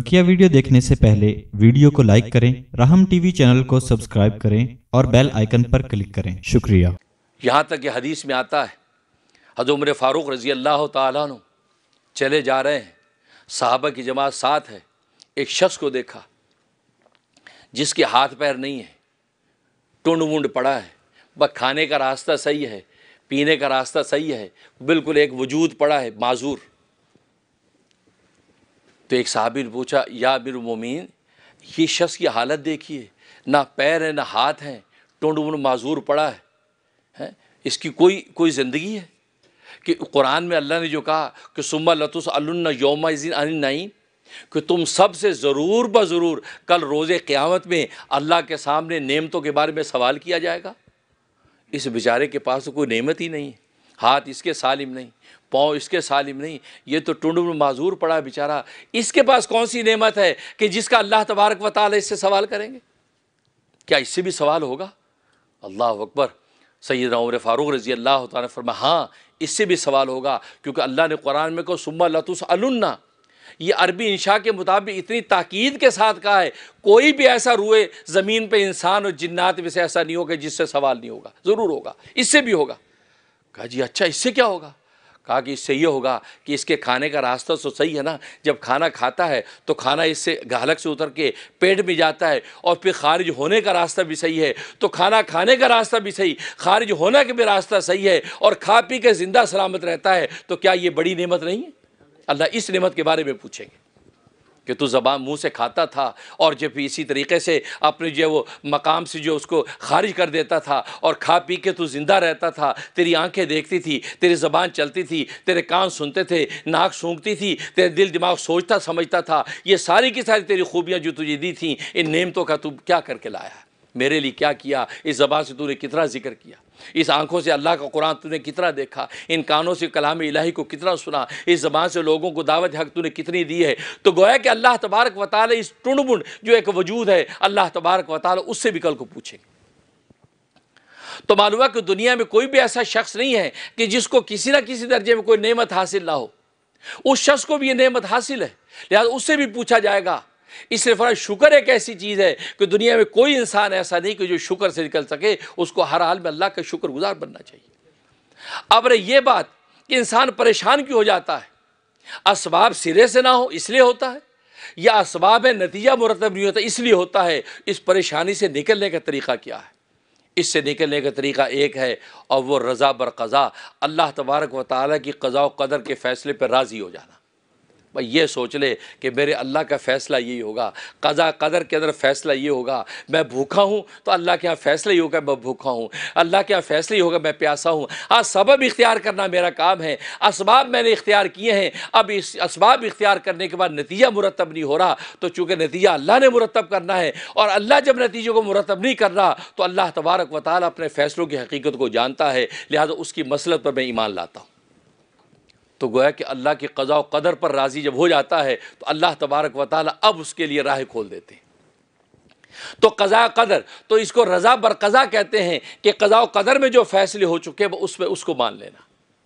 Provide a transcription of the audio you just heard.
बकिया वीडियो देखने से पहले वीडियो को लाइक करें राहम टीवी चैनल को सब्सक्राइब करें और बेल आइकन पर क्लिक करें शुक्रिया यहाँ तक यह हदीस में आता है हज उम्र फारूक रजी अल्लाह तु चले जा रहे हैं साहबा की जमात साथ है एक शख्स को देखा जिसके हाथ पैर नहीं है टुंड वुंड पड़ा है बस खाने का रास्ता सही है पीने का रास्ता सही है बिल्कुल एक वजूद पड़ा है माजूर तो एक साहबी ने पूछा या बिर मोमिन ये शख्स की हालत देखिए ना पैर है ना हाथ हैं टोंड माजूर पड़ा है हैं इसकी कोई कोई ज़िंदगी है कि कुरान में अल्लाह ने जो कहा कि सुम्मा लतुस योम योमा अन कि तुम सबसे ज़रूर ब ज़रूर कल रोज़ क़्यामत में अल्लाह के सामने नेमतों के बारे में सवाल किया जाएगा इस बेचारे के पास तो कोई नेमत ही नहीं है हाथ इसके सालिम नहीं पाँव इसके सालिम नहीं ये तो टुंड माजूर पड़ा बेचारा इसके पास कौन सी नेमत है कि जिसका अल्लाह तबारक व ताल इससे सवाल करेंगे क्या इससे भी सवाल होगा अल्लाह अकबर सैद उमर फ़ारूक रजी अल्लाह तरमा हाँ इससे भी सवाल होगा क्योंकि अल्लाह ने कुरान में को लतुस लतुसअलन्ना ये अरबी इंशा के मुताबिक इतनी ताकीद के साथ कहा है कोई भी ऐसा रुए ज़मीन पर इंसान और जिन्नात में से ऐसा नहीं होगा जिससे सवाल नहीं होगा ज़रूर होगा इससे भी होगा कहा जी अच्छा इससे क्या होगा कहा कि इससे ये होगा कि इसके खाने का रास्ता तो सही है ना जब खाना खाता है तो खाना इससे गालक से उतर के पेट में जाता है और फिर खारिज होने का रास्ता भी सही है तो खाना खाने का रास्ता भी सही खारिज होने का भी रास्ता सही है और खा पी के ज़िंदा सलामत रहता है तो क्या ये बड़ी नेमत नहीं है अल्लाह इस नेमत के बारे में पूछेंगे कि तू ज़बान मुंह से खाता था और जब इसी तरीके से अपने जो वो मकाम से जो उसको खारिज कर देता था और खा पी के तू ज़िंदा रहता था तेरी आंखें देखती थी तेरी ज़बान चलती थी तेरे कान सुनते थे नाक सूंघती थी तेरे दिल दिमाग सोचता समझता था ये सारी की सारी तेरी खूबियाँ जो तुझे दी थी इन नेमतों का तू क्या करके लाया है मेरे लिए क्या किया इस ज़बान से तूने कितना जिक्र किया इस आंखों से अल्लाह का कुरान तूने कितना देखा इन कानों से कलाम इलाही को कितना सुना इस ज़बान से लोगों को दावत हक तूने कितनी दी है तो गोया कि अल्लाह तबारक वताल इस टुंडबुंड जो एक वजूद है अल्लाह तबारक वताल उससे भी कल को पूछेंगे तो मालूम कि दुनिया में कोई भी ऐसा शख्स नहीं है कि जिसको किसी ना किसी दर्जे में कोई नमत हासिल ना हो उस शख्स को भी यह नियमत हासिल है लिहाजा उससे भी पूछा जाएगा इसलिए फरा शुक्र एक ऐसी चीज़ है कि दुनिया में कोई इंसान ऐसा नहीं कि जो शुक्र से निकल सके उसको हर हाल में अल्लाह का शुक्रगुजार बनना चाहिए अब रही ये बात कि इंसान परेशान क्यों हो जाता है इसबाब सिरे से ना हो इसलिए होता है या इसबाब है नतीजा मुरतब नहीं होता इसलिए होता है इस परेशानी से निकलने का तरीका क्या है इससे निकलने का तरीका एक है और वो रज़ा कजा अल्लाह तबारक व ताली की कज़ा कदर के फ़ैसले पर राज़ी हो जाना ये सोच ले कि मेरे अल्लाह का फ़ैसला यही होगा कज़ा कदर के अंदर फ़ैसला ये होगा मैं भूखा हूँ तो अल्लाह के यहाँ फ़ैसला ही होगा मैं भूखा हूँ अल्लाह के यहाँ फ़ैसला ही होगा मैं प्यासा हूँ आज सबब इख्तियार करना मेरा काम है इसबाब मैंने इख्तियार किए हैं अब इस इसबाब इख्तियार करने के बाद नतीजा मुरतब नहीं हो रहा तो चूँकि नतीजा अल्लाह ने मुरतब करना है और अल्लाह जब नतीजे को मुरतब नहीं कर रहा तो अल्लाह तबारक वाली अपने फ़ैसलों की हकीकत को जानता है लिहाजा उसकी मसलत पर मैं ईमान लाता हूँ तो गोया कि अल्लाह की कज़ा व कदर पर राज़ी जब हो जाता है तो अल्लाह तबारक व अब उसके लिए राह खोल देते हैं तो कज़ा कदर तो इसको रज़ा बरकज़ा कहते हैं कि कज़ा व कदर में जो फैसले हो चुके हैं उसमें उसको मान लेना